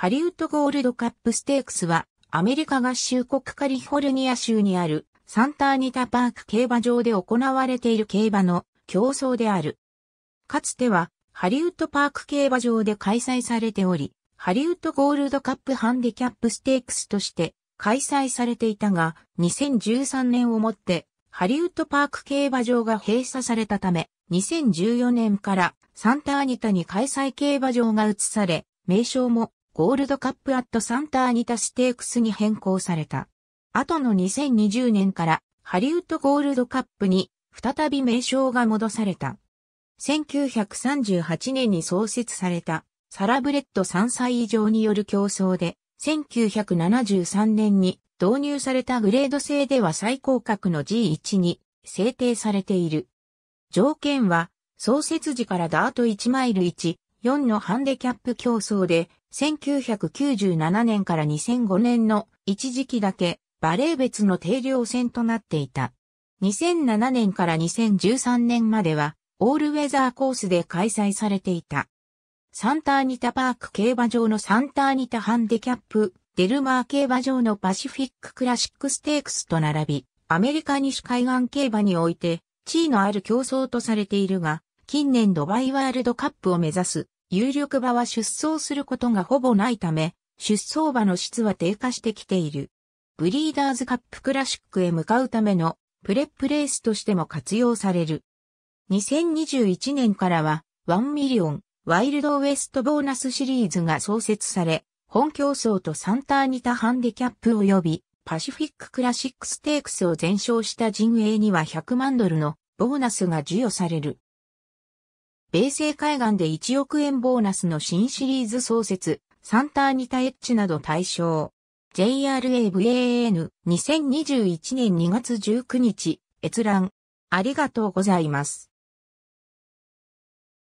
ハリウッドゴールドカップステークスは、アメリカ合衆国カリフォルニア州にあるサンターニタパーク競馬場で行われている競馬の競争である。かつては、ハリウッドパーク競馬場で開催されており、ハリウッドゴールドカップハンディキャップステークスとして開催されていたが、2013年をもって、ハリウッドパーク競馬場が閉鎖されたため、2014年からサンターニタに開催競馬場が移され、名称もゴールドカップアットサンターニタステークスに変更された。後の2020年からハリウッドゴールドカップに再び名称が戻された。1938年に創設されたサラブレッド3歳以上による競争で、1973年に導入されたグレード制では最高格の G1 に制定されている。条件は、創設時からダート1マイル1、4のハンデキャップ競争で、1997年から2005年の一時期だけバレー別の定量戦となっていた。2007年から2013年まではオールウェザーコースで開催されていた。サンターニタパーク競馬場のサンターニタハンデキャップ、デルマー競馬場のパシフィッククラシックステークスと並び、アメリカ西海岸競馬において地位のある競争とされているが、近年ドバイワールドカップを目指す有力馬は出走することがほぼないため、出走馬の質は低下してきている。ブリーダーズカップクラシックへ向かうためのプレップレースとしても活用される。2021年からはワンミリオンワイルドウエストボーナスシリーズが創設され、本競争とサンターニタハンデキャップ及びパシフィッククラシックステークスを全勝した陣営には100万ドルのボーナスが授与される。米西海岸で1億円ボーナスの新シリーズ創設、サンターニタエッチなど対象。JRAVAN2021 年2月19日、閲覧。ありがとうございます。